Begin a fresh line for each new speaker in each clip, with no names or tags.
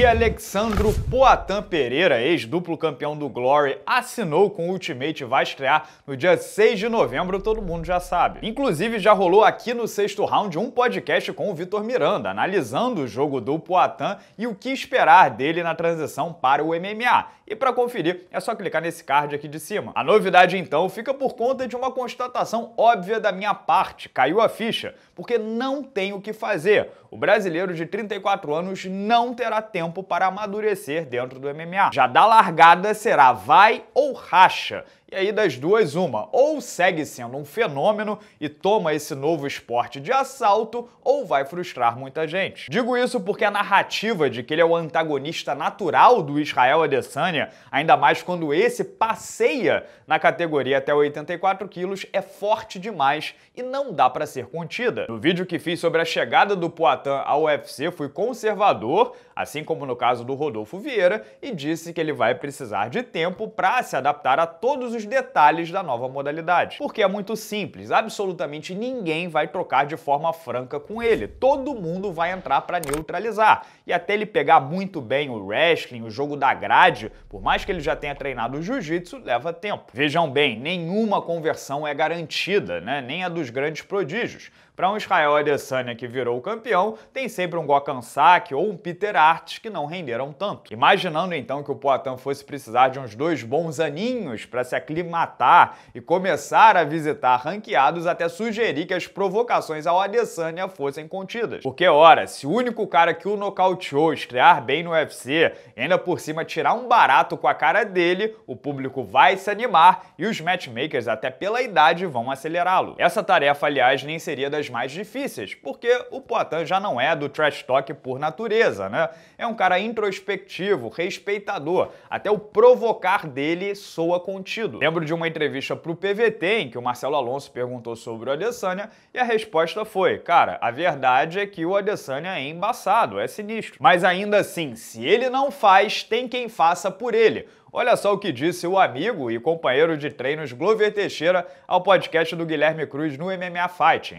que Alexandro Poatan Pereira, ex-duplo campeão do Glory, assinou com o Ultimate vai estrear no dia 6 de novembro, todo mundo já sabe. Inclusive, já rolou aqui no sexto round um podcast com o Vitor Miranda, analisando o jogo do Poatan e o que esperar dele na transição para o MMA. E para conferir, é só clicar nesse card aqui de cima. A novidade, então, fica por conta de uma constatação óbvia da minha parte, caiu a ficha, porque não tem o que fazer o brasileiro de 34 anos não terá tempo para amadurecer dentro do MMA. Já da largada será vai ou racha. E aí, das duas, uma. Ou segue sendo um fenômeno e toma esse novo esporte de assalto, ou vai frustrar muita gente. Digo isso porque a narrativa de que ele é o antagonista natural do Israel Adesanya, ainda mais quando esse passeia na categoria até 84 quilos, é forte demais e não dá para ser contida. No vídeo que fiz sobre a chegada do Poitin ao UFC, fui conservador, assim como no caso do Rodolfo Vieira, e disse que ele vai precisar de tempo para se adaptar a todos os os detalhes da nova modalidade. Porque é muito simples, absolutamente ninguém vai trocar de forma franca com ele. Todo mundo vai entrar para neutralizar. E até ele pegar muito bem o wrestling, o jogo da grade, por mais que ele já tenha treinado o jiu-jitsu, leva tempo. Vejam bem, nenhuma conversão é garantida, né? Nem a dos grandes prodígios. Para um Israel Adesanya que virou campeão, tem sempre um Gokhan Saki ou um Peter Arts que não renderam tanto. Imaginando então que o Poatan fosse precisar de uns dois bons aninhos para se aclimatar aclimatar e começar a visitar ranqueados até sugerir que as provocações ao Adesanya fossem contidas. Porque, ora, se o único cara que o nocauteou estrear bem no UFC, ainda por cima tirar um barato com a cara dele, o público vai se animar e os matchmakers, até pela idade, vão acelerá-lo. Essa tarefa, aliás, nem seria das mais difíceis, porque o Poitin já não é do trash talk por natureza, né? É um cara introspectivo, respeitador, até o provocar dele soa contido. Lembro de uma entrevista para o PVT em que o Marcelo Alonso perguntou sobre o Adesanya e a resposta foi: "Cara, a verdade é que o Adesanya é embaçado, é sinistro. Mas ainda assim, se ele não faz, tem quem faça por ele." Olha só o que disse o amigo e companheiro de treinos Glover Teixeira ao podcast do Guilherme Cruz no MMA Fighting,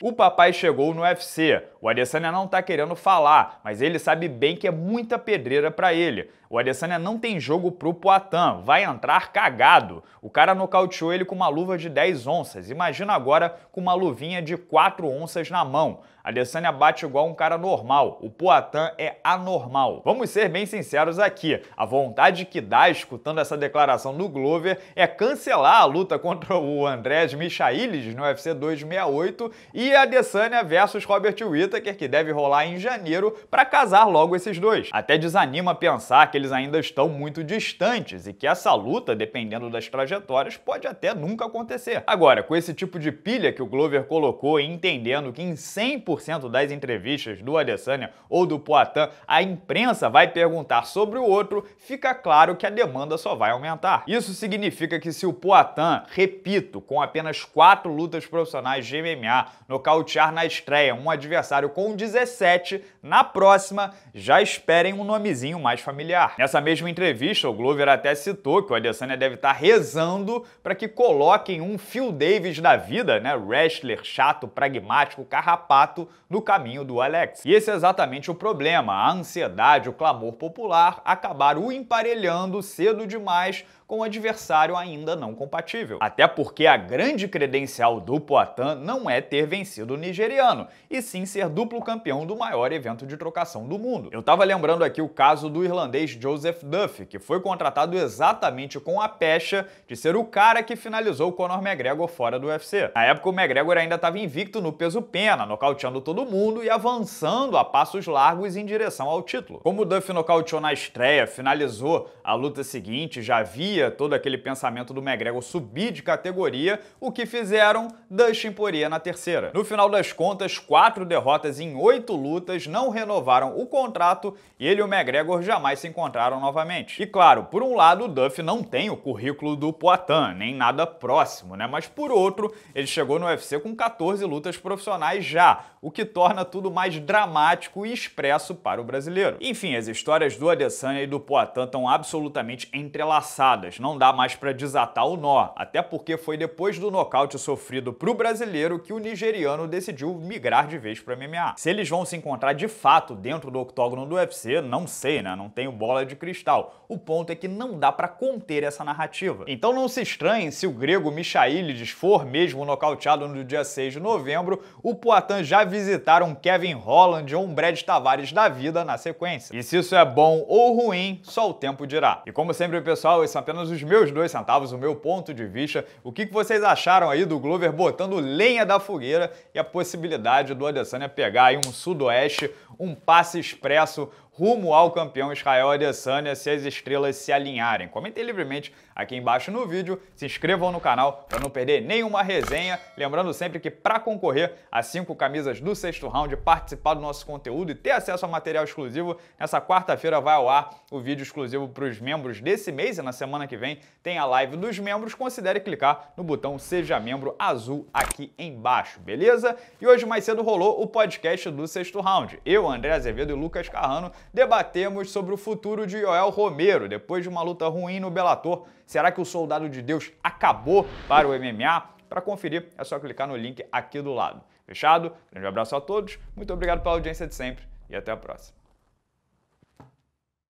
O papai chegou no UFC. O Adesanya não tá querendo falar, mas ele sabe bem que é muita pedreira para ele. O Adesanya não tem jogo pro Poitin, vai entrar cagado. O cara nocauteou ele com uma luva de 10 onças, imagina agora com uma luvinha de 4 onças na mão. A Adesanya bate igual um cara normal, o Poitin é anormal. Vamos ser bem sinceros aqui, a vontade que dá Tá escutando essa declaração no Glover é cancelar a luta contra o Andrés Michailides no UFC 268 e a Adesanya versus Robert Whittaker, que deve rolar em janeiro para casar logo esses dois. Até desanima pensar que eles ainda estão muito distantes e que essa luta, dependendo das trajetórias, pode até nunca acontecer. Agora, com esse tipo de pilha que o Glover colocou, entendendo que em 100% das entrevistas do Adesanya ou do Poitin a imprensa vai perguntar sobre o outro, fica claro que que a demanda só vai aumentar. Isso significa que se o Poatan, repito, com apenas quatro lutas profissionais de MMA, nocautear na estreia um adversário com 17, na próxima já esperem um nomezinho mais familiar. Nessa mesma entrevista, o Glover até citou que o Adesanya deve estar tá rezando para que coloquem um Phil Davis da vida, né, wrestler chato, pragmático, carrapato, no caminho do Alex. E esse é exatamente o problema, a ansiedade, o clamor popular acabaram o emparelhando cedo demais com o um adversário ainda não compatível. Até porque a grande credencial do Poitin não é ter vencido o nigeriano, e sim ser duplo campeão do maior evento de trocação do mundo. Eu tava lembrando aqui o caso do irlandês Joseph Duff, que foi contratado exatamente com a pecha de ser o cara que finalizou o Conor McGregor fora do UFC. Na época o McGregor ainda estava invicto no peso pena, nocauteando todo mundo e avançando a passos largos em direção ao título. Como Duff nocauteou na estreia, finalizou a luta seguinte, já havia todo aquele pensamento do McGregor subir de categoria, o que fizeram Dustin Poirier na terceira. No final das contas, quatro derrotas em oito lutas não renovaram o contrato e ele e o McGregor jamais se encontraram novamente. E claro, por um lado, o Duff não tem o currículo do Poitin, nem nada próximo, né? Mas por outro, ele chegou no UFC com 14 lutas profissionais já, o que torna tudo mais dramático e expresso para o brasileiro. Enfim, as histórias do Adesanya e do Poitin estão absolutamente entrelaçadas não dá mais para desatar o nó, até porque foi depois do nocaute sofrido pro brasileiro que o nigeriano decidiu migrar de vez para MMA. Se eles vão se encontrar de fato dentro do octógono do UFC, não sei, né? Não tenho bola de cristal. O ponto é que não dá para conter essa narrativa. Então não se estranhem se o grego Michailides for mesmo nocauteado no dia 6 de novembro, o Poitin já visitaram Kevin Holland ou um Brad Tavares da vida na sequência. E se isso é bom ou ruim, só o tempo dirá. E como sempre, pessoal, esse é apenas os meus dois centavos, o meu ponto de vista. O que vocês acharam aí do Glover botando lenha da fogueira e a possibilidade do Adesanya pegar aí um sudoeste, um passe expresso, rumo ao campeão Israel Adesanya se as estrelas se alinharem. Comentem livremente aqui embaixo no vídeo, se inscrevam no canal para não perder nenhuma resenha. Lembrando sempre que para concorrer a cinco camisas do sexto round, participar do nosso conteúdo e ter acesso a material exclusivo, nessa quarta-feira vai ao ar o vídeo exclusivo para os membros desse mês e na semana que vem tem a live dos membros. Considere clicar no botão Seja Membro azul aqui embaixo, beleza? E hoje mais cedo rolou o podcast do sexto round. Eu, André Azevedo e Lucas Carrano debatemos sobre o futuro de Joel Romero. Depois de uma luta ruim no Bellator, será que o Soldado de Deus acabou para o MMA? Para conferir, é só clicar no link aqui do lado. Fechado? Grande abraço a todos, muito obrigado pela audiência de sempre e até a próxima.